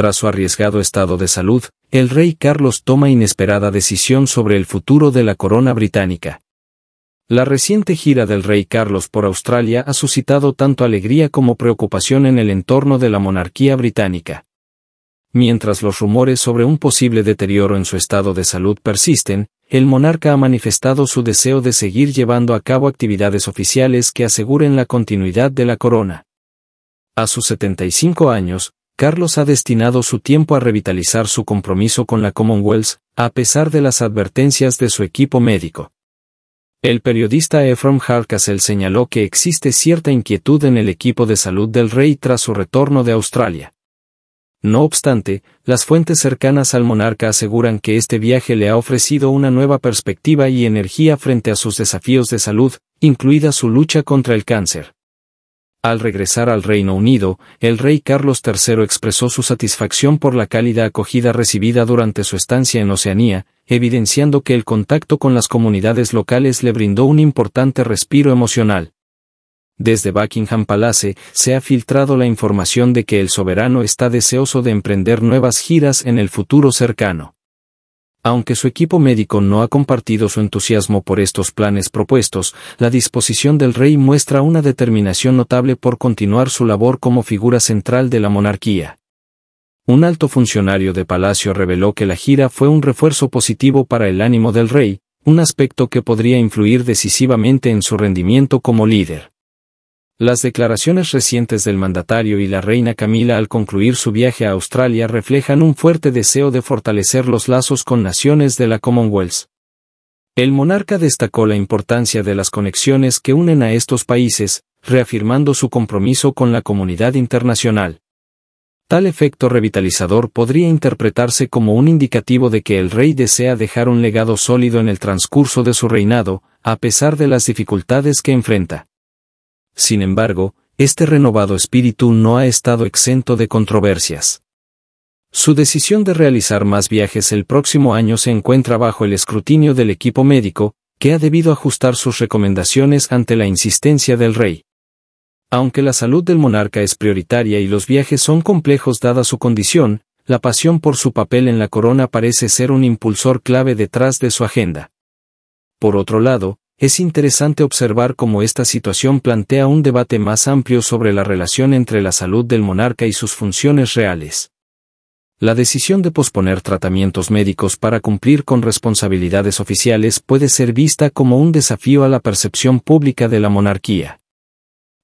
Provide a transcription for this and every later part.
Tras su arriesgado estado de salud, el rey Carlos toma inesperada decisión sobre el futuro de la corona británica. La reciente gira del rey Carlos por Australia ha suscitado tanto alegría como preocupación en el entorno de la monarquía británica. Mientras los rumores sobre un posible deterioro en su estado de salud persisten, el monarca ha manifestado su deseo de seguir llevando a cabo actividades oficiales que aseguren la continuidad de la corona. A sus 75 años, Carlos ha destinado su tiempo a revitalizar su compromiso con la Commonwealth, a pesar de las advertencias de su equipo médico. El periodista Ephraim Harcassel señaló que existe cierta inquietud en el equipo de salud del rey tras su retorno de Australia. No obstante, las fuentes cercanas al monarca aseguran que este viaje le ha ofrecido una nueva perspectiva y energía frente a sus desafíos de salud, incluida su lucha contra el cáncer. Al regresar al Reino Unido, el rey Carlos III expresó su satisfacción por la cálida acogida recibida durante su estancia en Oceanía, evidenciando que el contacto con las comunidades locales le brindó un importante respiro emocional. Desde Buckingham Palace se ha filtrado la información de que el soberano está deseoso de emprender nuevas giras en el futuro cercano. Aunque su equipo médico no ha compartido su entusiasmo por estos planes propuestos, la disposición del rey muestra una determinación notable por continuar su labor como figura central de la monarquía. Un alto funcionario de Palacio reveló que la gira fue un refuerzo positivo para el ánimo del rey, un aspecto que podría influir decisivamente en su rendimiento como líder. Las declaraciones recientes del mandatario y la reina Camila al concluir su viaje a Australia reflejan un fuerte deseo de fortalecer los lazos con naciones de la Commonwealth. El monarca destacó la importancia de las conexiones que unen a estos países, reafirmando su compromiso con la comunidad internacional. Tal efecto revitalizador podría interpretarse como un indicativo de que el rey desea dejar un legado sólido en el transcurso de su reinado, a pesar de las dificultades que enfrenta. Sin embargo, este renovado espíritu no ha estado exento de controversias. Su decisión de realizar más viajes el próximo año se encuentra bajo el escrutinio del equipo médico, que ha debido ajustar sus recomendaciones ante la insistencia del rey. Aunque la salud del monarca es prioritaria y los viajes son complejos dada su condición, la pasión por su papel en la corona parece ser un impulsor clave detrás de su agenda. Por otro lado, es interesante observar cómo esta situación plantea un debate más amplio sobre la relación entre la salud del monarca y sus funciones reales. La decisión de posponer tratamientos médicos para cumplir con responsabilidades oficiales puede ser vista como un desafío a la percepción pública de la monarquía.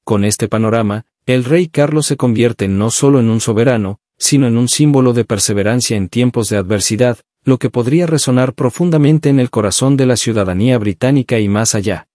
Con este panorama, el rey Carlos se convierte no solo en un soberano, sino en un símbolo de perseverancia en tiempos de adversidad, lo que podría resonar profundamente en el corazón de la ciudadanía británica y más allá.